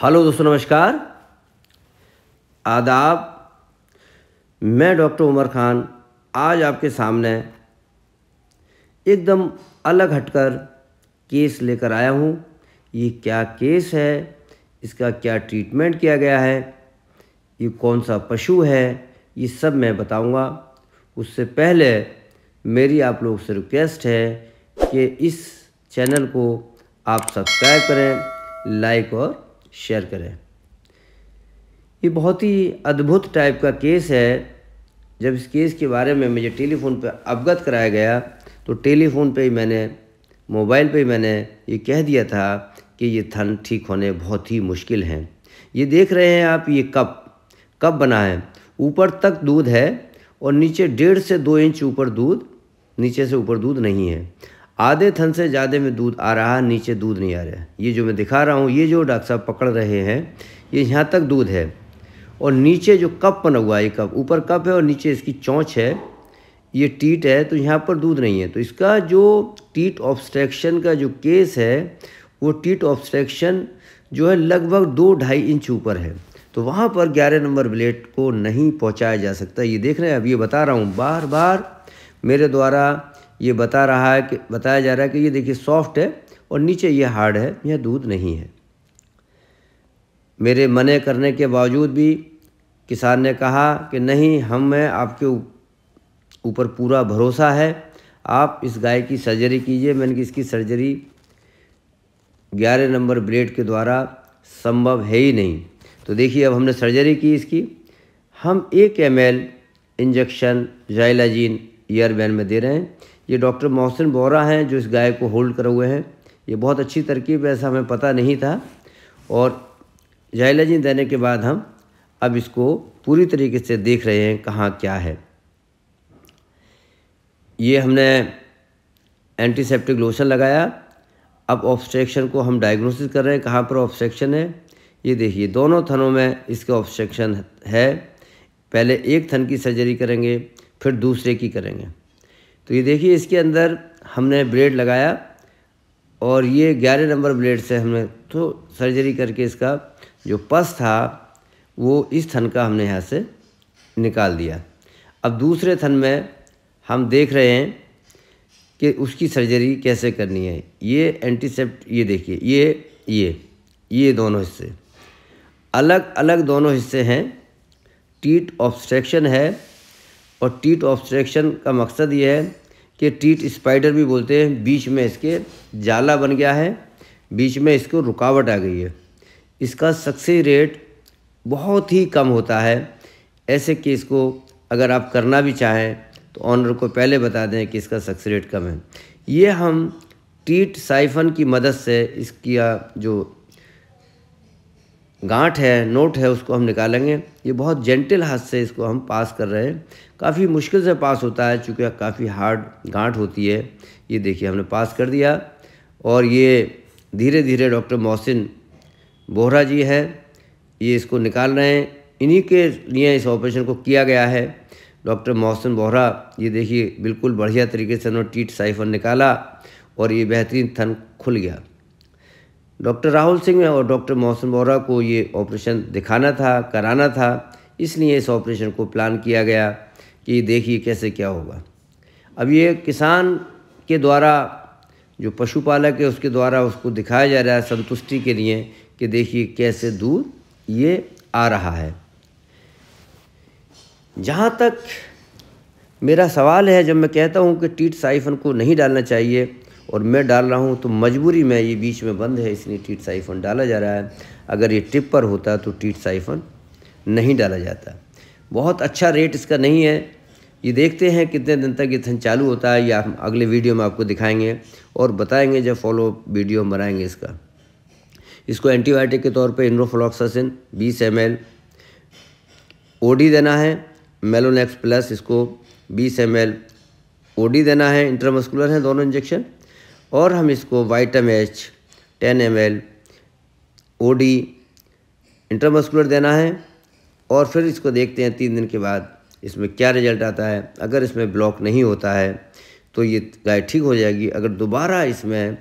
hello दोस्तों नमस्कार आदाब मैं डॉक्टर उमर खान आज आपके सामने एकदम अलग हटकर केस लेकर आया हूँ ये क्या केस है इसका क्या ट्रीटमेंट किया गया है ये कौन सा पशु है ये सब मैं बताऊंगा उससे पहले मेरी आप लोग से रिक्वेस्ट है कि इस चैनल को आप सब्सक्राइब करें लाइक और शेयर करें ये बहुत ही अद्भुत टाइप का केस है जब इस केस के बारे में मुझे टेलीफोन पर अवगत कराया गया तो टेलीफोन पे ही मैंने मोबाइल पे ही मैंने ये कह दिया था कि ये थन ठीक होने बहुत ही मुश्किल हैं ये देख रहे हैं आप ये कप कप बना है ऊपर तक दूध है और नीचे डेढ़ से दो इंच ऊपर दूध नीचे से ऊपर दूध नहीं है आधे थन से ज़्यादा में दूध आ रहा है नीचे दूध नहीं आ रहा है ये जो मैं दिखा रहा हूँ ये जो डॉक्टर साहब पकड़ रहे हैं ये यहाँ तक दूध है और नीचे जो कप बना हुआ है ये कप ऊपर कप है और नीचे इसकी चौंच है ये टीट है तो यहाँ पर दूध नहीं है तो इसका जो टीट ऑब्स्ट्रैक्शन का जो केस है वो टीट ऑब्स्ट्रैक्शन जो है लगभग दो ढाई इंच ऊपर है तो वहाँ पर ग्यारह नंबर ब्लेड को नहीं पहुँचाया जा सकता ये देख रहे हैं अब ये बता रहा हूँ बार बार मेरे द्वारा ये बता रहा है कि बताया जा रहा है कि ये देखिए सॉफ्ट है और नीचे ये हार्ड है यह दूध नहीं है मेरे मने करने के बावजूद भी किसान ने कहा कि नहीं हमें आपके ऊपर पूरा भरोसा है आप इस गाय की सर्जरी कीजिए मैंने कि इसकी सर्जरी ग्यारह नंबर ब्लेड के द्वारा संभव है ही नहीं तो देखिए अब हमने सर्जरी की इसकी हम एक एम इंजेक्शन जाइलाजीन ईयरबैन में दे रहे हैं ये डॉक्टर मोहसिन बोरा हैं जो इस गाय को होल्ड करे हुए हैं ये बहुत अच्छी तरकीब ऐसा हमें पता नहीं था और जायलाजी देने के बाद हम अब इसको पूरी तरीके से देख रहे हैं कहाँ क्या है ये हमने एंटीसेप्टिक लोशन लगाया अब ऑब्स्ट्रक्शन को हम डायग्नोसिस कर रहे हैं कहाँ पर ऑब्स्ट्रक्शन है ये देखिए दोनों थनों में इसका ऑब्स्ट्रक्शन है पहले एक थन की सर्जरी करेंगे फिर दूसरे की करेंगे तो ये देखिए इसके अंदर हमने ब्लेड लगाया और ये ग्यारह नंबर ब्लेड से हमने तो सर्जरी करके इसका जो पस था वो इस थन का हमने यहाँ से निकाल दिया अब दूसरे थन में हम देख रहे हैं कि उसकी सर्जरी कैसे करनी है ये एंटीसेप्ट ये देखिए ये ये ये दोनों हिस्से अलग अलग दोनों हिस्से हैं टीट ऑब्स्ट्रक्शन है और टीट ऑब्सट्रेक्शन का मकसद ये है कि टीट स्पाइडर भी बोलते हैं बीच में इसके जाला बन गया है बीच में इसको रुकावट आ गई है इसका सक्सेस रेट बहुत ही कम होता है ऐसे केस को अगर आप करना भी चाहें तो ऑनर को पहले बता दें कि इसका सक्सेस रेट कम है ये हम टीट साइफन की मदद से इसका जो गांठ है नोट है उसको हम निकालेंगे ये बहुत जेंटल हाथ से इसको हम पास कर रहे हैं काफ़ी मुश्किल से पास होता है चूँकि काफ़ी हार्ड गांठ होती है ये देखिए हमने पास कर दिया और ये धीरे धीरे डॉक्टर मोहसिन बोहरा जी हैं ये इसको निकाल रहे हैं इन्हीं के लिए इस ऑपरेशन को किया गया है डॉक्टर मोहसिन बोहरा ये देखिए बिल्कुल बढ़िया तरीके से उन्होंने टीट साइफन निकाला और ये बेहतरीन थन खुल गया डॉक्टर राहुल सिंह और डॉक्टर मोहसिन बोरा को ये ऑपरेशन दिखाना था कराना था इसलिए इस ऑपरेशन को प्लान किया गया कि देखिए कैसे क्या होगा अब ये किसान के द्वारा जो पशुपालक है उसके द्वारा उसको दिखाया जा रहा है संतुष्टि के लिए कि देखिए कैसे दूध ये आ रहा है जहाँ तक मेरा सवाल है जब मैं कहता हूँ कि टीट साइफन को नहीं डालना चाहिए और मैं डाल रहा हूँ तो मजबूरी में ये बीच में बंद है इसलिए टीट साइफन डाला जा रहा है अगर ये टिप पर होता तो टीट साइफन नहीं डाला जाता बहुत अच्छा रेट इसका नहीं है ये देखते हैं कितने दिन तक ये थन चालू होता है या हम अगले वीडियो में आपको दिखाएंगे और बताएंगे जब फॉलो वीडियो हम बनाएंगे इसका इसको एंटीबायोटिक के तौर पे इनरोफ्लॉक्सासिन 20 एम एल ओडी देना है मेलोनेक्स प्लस इसको 20 एम एल ओडी देना है इंटरमस्कुलर है दोनों इंजेक्शन और हम इसको vitamin H ten M L O D intermuscular देना है और फिर इसको देखते हैं तीन दिन के बाद इसमें क्या रिजल्ट आता है अगर इसमें ब्लॉक नहीं होता है तो ये गाय ठीक हो जाएगी अगर दोबारा इसमें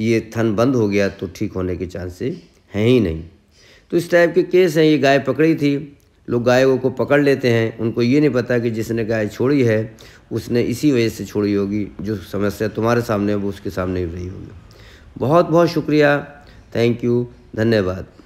ये थन बंद हो गया तो ठीक होने के चांसेस हैं ही नहीं तो इस टाइप के केस हैं ये गाय पकड़ी थी लोग गायों को पकड़ लेते हैं उनको ये नहीं पता कि जिसने गाय छोड़ी है उसने इसी वजह से छोड़ी होगी जो समस्या तुम्हारे सामने वो उसके सामने भी रही होगी बहुत बहुत शुक्रिया थैंक यू धन्यवाद